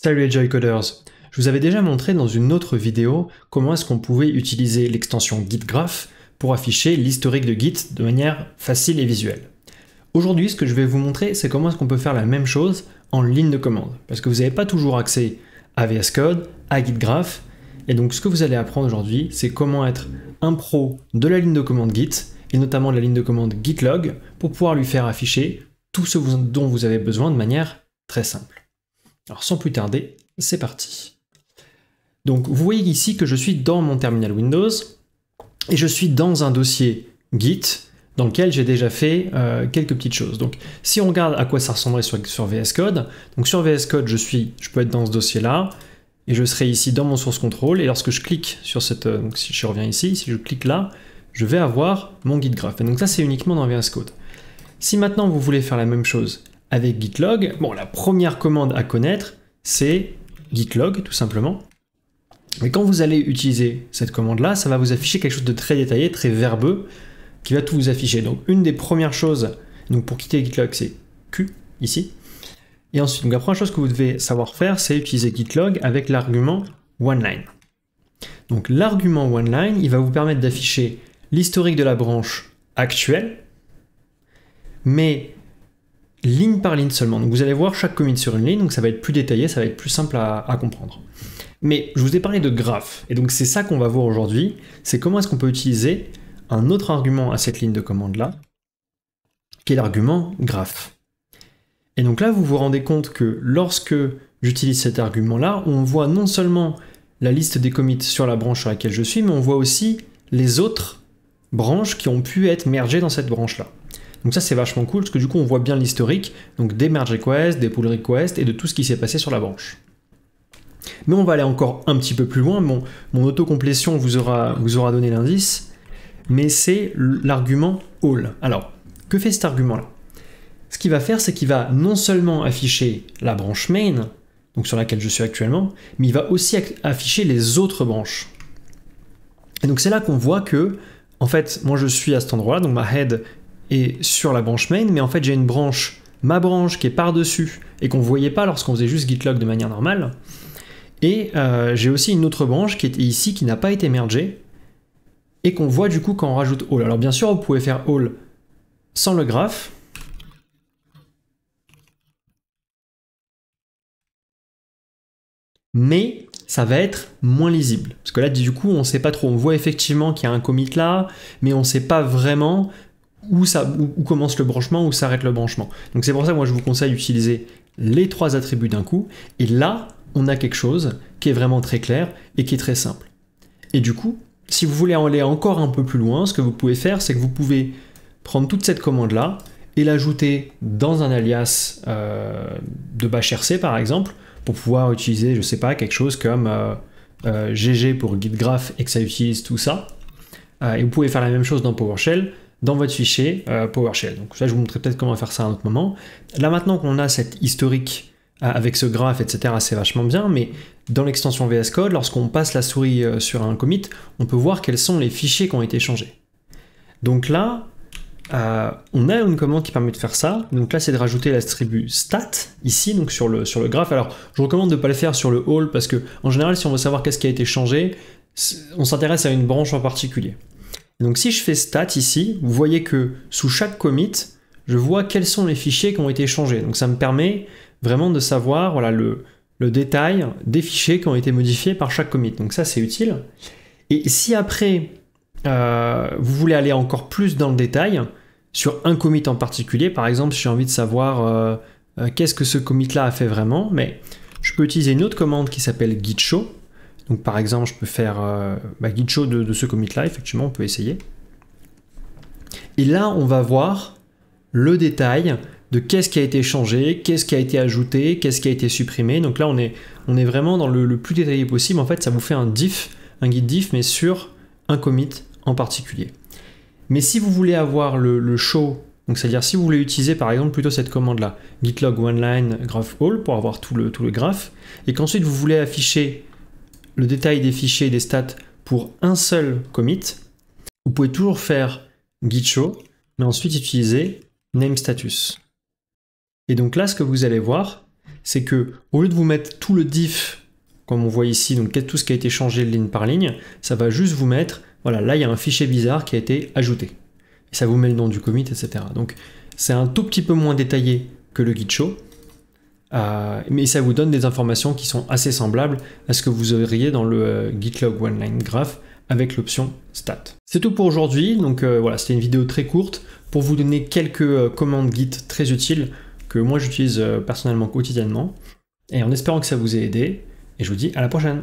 Salut les Joycoders Je vous avais déjà montré dans une autre vidéo comment est-ce qu'on pouvait utiliser l'extension Git Graph pour afficher l'historique de Git de manière facile et visuelle. Aujourd'hui, ce que je vais vous montrer, c'est comment est-ce qu'on peut faire la même chose en ligne de commande, parce que vous n'avez pas toujours accès à VS Code, à Git Graph, et donc ce que vous allez apprendre aujourd'hui, c'est comment être un pro de la ligne de commande Git, et notamment de la ligne de commande Git Log, pour pouvoir lui faire afficher tout ce dont vous avez besoin de manière très simple. Alors sans plus tarder, c'est parti. Donc vous voyez ici que je suis dans mon terminal Windows et je suis dans un dossier Git dans lequel j'ai déjà fait euh, quelques petites choses. Donc si on regarde à quoi ça ressemblerait sur, VS Code, donc sur VS Code je suis, je peux être dans ce dossier là et je serai ici dans mon source contrôle et lorsque je clique sur cette, euh, donc si je reviens ici, si je clique là, je vais avoir mon git graph. Et donc ça c'est uniquement dans VS Code. Si maintenant vous voulez faire la même chose avec Gitlog, bon, la première commande à connaître, c'est Gitlog, tout simplement. Mais quand vous allez utiliser cette commande-là, ça va vous afficher quelque chose de très détaillé, très verbeux, qui va tout vous afficher. Donc, une des premières choses, donc pour quitter Gitlog, c'est Q, ici. Et ensuite, donc la première chose que vous devez savoir faire, c'est utiliser Gitlog avec l'argument OneLine. Donc, l'argument OneLine, il va vous permettre d'afficher l'historique de la branche actuelle, mais ligne par ligne seulement. Donc vous allez voir chaque commit sur une ligne, donc ça va être plus détaillé, ça va être plus simple à, comprendre. Mais je vous ai parlé de graph, et donc c'est ça qu'on va voir aujourd'hui, c'est comment est-ce qu'on peut utiliser un autre argument à cette ligne de commande-là, qui est l'argument graph. Et donc là, vous vous rendez compte que lorsque j'utilise cet argument-là, on voit non seulement la liste des commits sur la branche sur laquelle je suis, mais on voit aussi les autres branches qui ont pu être mergées dans cette branche-là. Donc ça c'est vachement cool parce que du coup on voit bien l'historique donc des merge requests, des pull requests et de tout ce qui s'est passé sur la branche. Mais on va aller encore un petit peu plus loin. Mon, mon autocomplétion vous aura, vous aura donné l'indice, mais c'est l'argument all. Alors, que fait cet argument-là Ce qu'il va faire, c'est qu'il va non seulement afficher la branche main, donc sur laquelle je suis actuellement, mais il va aussi afficher les autres branches. Et donc c'est là qu'on voit que, en fait, moi je suis à cet endroit-là, donc ma head sur la branche main, mais en fait j'ai une branche, ma branche qui est par-dessus et qu'on voyait pas lorsqu'on faisait juste git log de manière normale. Et euh, j'ai aussi une autre branche qui est ici qui n'a pas été mergée et qu'on voit du coup quand on rajoute all. Alors bien sûr, vous pouvez faire all sans le graphe. Mais ça va être moins lisible. Parce que là, du coup, on ne sait pas trop. On voit effectivement qu'il y a un commit là, mais on ne sait pas vraiment où, commence le branchement, où s'arrête le branchement. Donc c'est pour ça que moi je vous conseille d'utiliser les trois attributs d'un coup, et là, on a quelque chose qui est vraiment très clair et qui est très simple. Et du coup, si vous voulez aller encore un peu plus loin, ce que vous pouvez faire, c'est que vous pouvez prendre toute cette commande-là et l'ajouter dans un alias euh, de bash par exemple, pour pouvoir utiliser, je sais pas, quelque chose comme GG euh, euh, pour git graph et que ça utilise tout ça. et vous pouvez faire la même chose dans PowerShell, dans votre fichier euh, PowerShell. Donc ça, je vous montrerai peut-être comment faire ça à un autre moment. Là maintenant qu'on a cette historique euh, avec ce graphe, etc., c'est vachement bien, mais dans l'extension VS Code, lorsqu'on passe la souris euh, sur un commit, on peut voir quels sont les fichiers qui ont été changés. Donc là, on a une commande qui permet de faire ça. Donc là, c'est de rajouter l'attribut stat ici, donc sur le, sur le graphe. Alors, je recommande de ne pas le faire sur le all parce que, en général, si on veut savoir qu'est-ce qui a été changé, on s'intéresse à une branche en particulier donc si je fais stat ici, vous voyez que sous chaque commit, je vois quels sont les fichiers qui ont été changés. Donc ça me permet vraiment de savoir voilà, le, détail des fichiers qui ont été modifiés par chaque commit. Donc ça c'est utile. Et si après euh, vous voulez aller encore plus dans le détail sur un commit en particulier, par exemple j'ai envie de savoir euh, euh, qu'est-ce que ce commit là a fait vraiment, mais je peux utiliser une autre commande qui s'appelle git show donc par exemple, je peux faire euh, bah, guide show de, ce commit-là, effectivement, on peut essayer. Et là, on va voir le détail de qu'est-ce qui a été changé, qu'est-ce qui a été ajouté, qu'est-ce qui a été supprimé. Donc là, on est, on est vraiment dans le, plus détaillé possible. En fait, ça vous fait un diff, un guide diff, mais sur un commit en particulier. Mais si vous voulez avoir le, show, donc c'est-à-dire si vous voulez utiliser par exemple plutôt cette commande-là, git log one line graph all pour avoir tout le, tout le graphe, et qu'ensuite vous voulez afficher le détail des fichiers et des stats pour un seul commit, vous pouvez toujours faire git show, mais ensuite utiliser name status. Et donc là, ce que vous allez voir, c'est que au lieu de vous mettre tout le diff, comme on voit ici, donc tout ce qui a été changé ligne par ligne, ça va juste vous mettre, voilà, là il y a un fichier bizarre qui a été ajouté. Et ça vous met le nom du commit, etc. Donc c'est un tout petit peu moins détaillé que le git show, euh, mais ça vous donne des informations qui sont assez semblables à ce que vous auriez dans le euh, Git log Line Graph avec l'option Stat. C'est tout pour aujourd'hui, donc euh, voilà, c'était une vidéo très courte pour vous donner quelques commandes Git très utiles que moi j'utilise personnellement quotidiennement, et en espérant que ça vous ait aidé, et je vous dis à la prochaine